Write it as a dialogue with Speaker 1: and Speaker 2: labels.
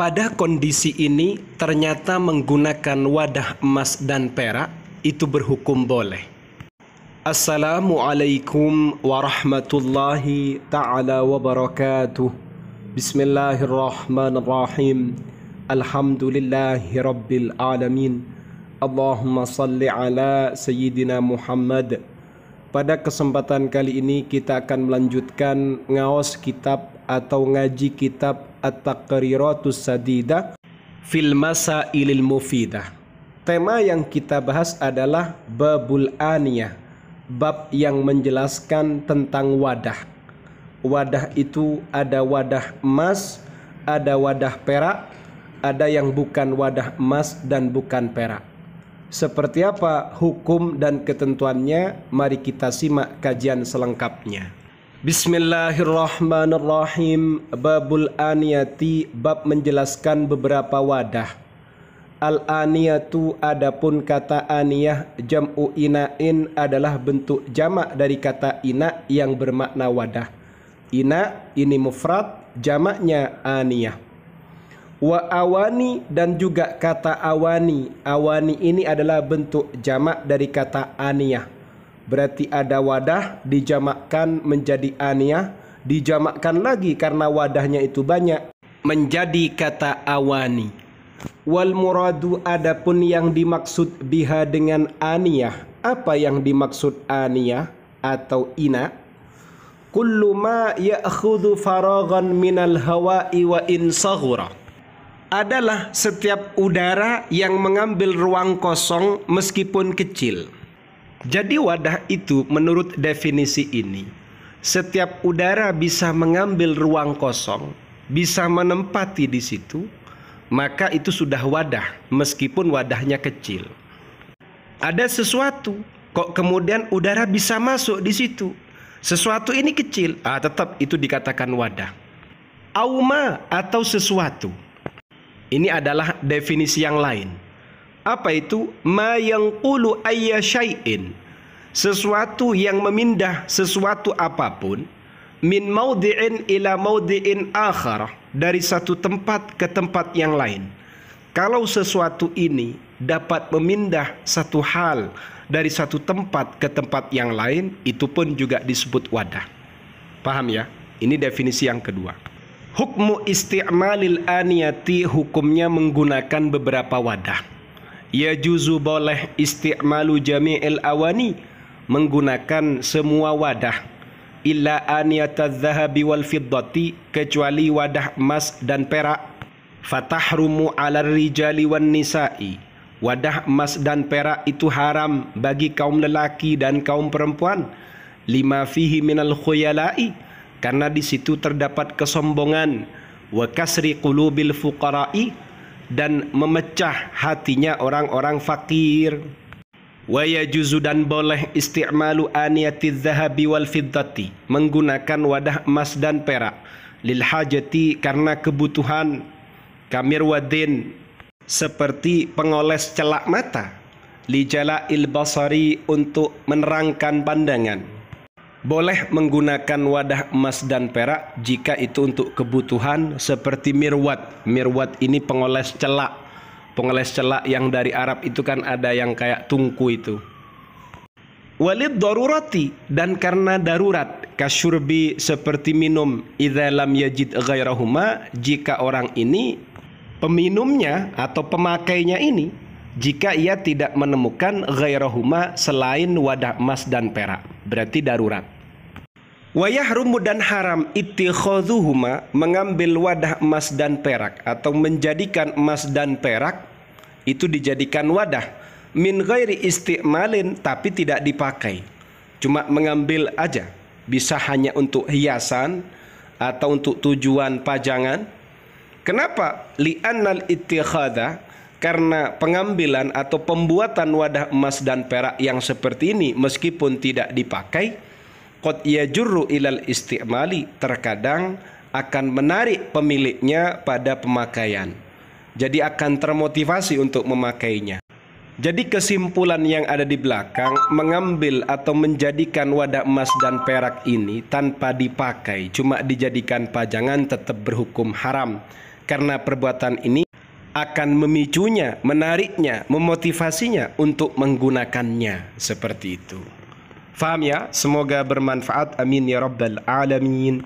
Speaker 1: Pada kondisi ini ternyata menggunakan wadah emas dan perak itu berhukum boleh. Assalamualaikum warahmatullahi taala wabarakatuh. Bismillahirrahmanirrahim. Alhamdulillahi alamin. Allahumma salli ala sayyidina Muhammad. Pada kesempatan kali ini kita akan melanjutkan ngaos kitab atau ngaji kitab At-Taqriratus Sadidah fil Masailil Mufidah. Tema yang kita bahas adalah Babul Ania, bab yang menjelaskan tentang wadah. Wadah itu ada wadah emas, ada wadah perak, ada yang bukan wadah emas dan bukan perak. Seperti apa hukum dan ketentuannya? Mari kita simak kajian selengkapnya. Bismillahirrahmanirrahim Babul aniyati Bab menjelaskan beberapa wadah Al aniyatu adapun kata aniyah jam'u ina'in adalah bentuk jamak dari kata ina yang bermakna wadah Ina ini mufrad jamaknya aniyah Wa awani dan juga kata awani Awani ini adalah bentuk jamak dari kata aniyah Berarti ada wadah dijamakkan menjadi aniyah, dijamakkan lagi karena wadahnya itu banyak menjadi kata awani. Wal muradu adapun yang dimaksud biha dengan aniyah. Apa yang dimaksud aniyah atau ina? Kullu ma ya'khudhu faragan minal hawa'i wa in saghura adalah setiap udara yang mengambil ruang kosong meskipun kecil. Jadi wadah itu menurut definisi ini setiap udara bisa mengambil ruang kosong, bisa menempati di situ, maka itu sudah wadah meskipun wadahnya kecil. Ada sesuatu kok kemudian udara bisa masuk di situ. Sesuatu ini kecil, ah tetap itu dikatakan wadah. Auma atau sesuatu. Ini adalah definisi yang lain. Apa itu? Ma ulu ayya syai'in. Sesuatu yang memindah sesuatu apapun min maudi'in ila maudi'in akhar dari satu tempat ke tempat yang lain. Kalau sesuatu ini dapat memindah satu hal dari satu tempat ke tempat yang lain, itu pun juga disebut wadah. Paham ya? Ini definisi yang kedua. Hukmu isti'malil aniyati hukumnya menggunakan beberapa wadah. Ya juzu boleh isti'malu jami'il awani menggunakan semua wadah illa aniyatadh dhahabi wal fiddati kecuali wadah emas dan perak fatahrumu 'alal rijali wan nisa'i wadah emas dan perak itu haram bagi kaum lelaki dan kaum perempuan lima fihi minal khuyala'i karena di situ terdapat kesombongan wa kasri qulubil fuqara'i dan memecah hatinya orang-orang fakir. Wa dan boleh isti'malu aniyati zahabi wal fiddati menggunakan wadah emas dan perak lil hajati karena kebutuhan kamir wadin seperti pengoles celak mata lijala il basari untuk menerangkan pandangan boleh menggunakan wadah emas dan perak jika itu untuk kebutuhan seperti mirwat. Mirwat ini pengoles celak. Pengoles celak yang dari Arab itu kan ada yang kayak tungku itu. Walid darurati dan karena darurat kasyurbi seperti minum idza lam yajid ghairahuma jika orang ini peminumnya atau pemakainya ini jika ia tidak menemukan ghairahuma selain wadah emas dan perak berarti darurat. Wayahrumu dan haram ittikhadhuhuma mengambil wadah emas dan perak atau menjadikan emas dan perak itu dijadikan wadah min ghairi istimalin tapi tidak dipakai. Cuma mengambil aja. Bisa hanya untuk hiasan atau untuk tujuan pajangan. Kenapa? Li'annal ittikhadha karena pengambilan atau pembuatan wadah emas dan perak yang seperti ini meskipun tidak dipakai qad yajurru ilal istimali terkadang akan menarik pemiliknya pada pemakaian jadi akan termotivasi untuk memakainya jadi kesimpulan yang ada di belakang mengambil atau menjadikan wadah emas dan perak ini tanpa dipakai cuma dijadikan pajangan tetap berhukum haram karena perbuatan ini akan memicunya, menariknya, memotivasinya untuk menggunakannya seperti itu. Faham ya? Semoga bermanfaat. Amin ya rabbal alamin.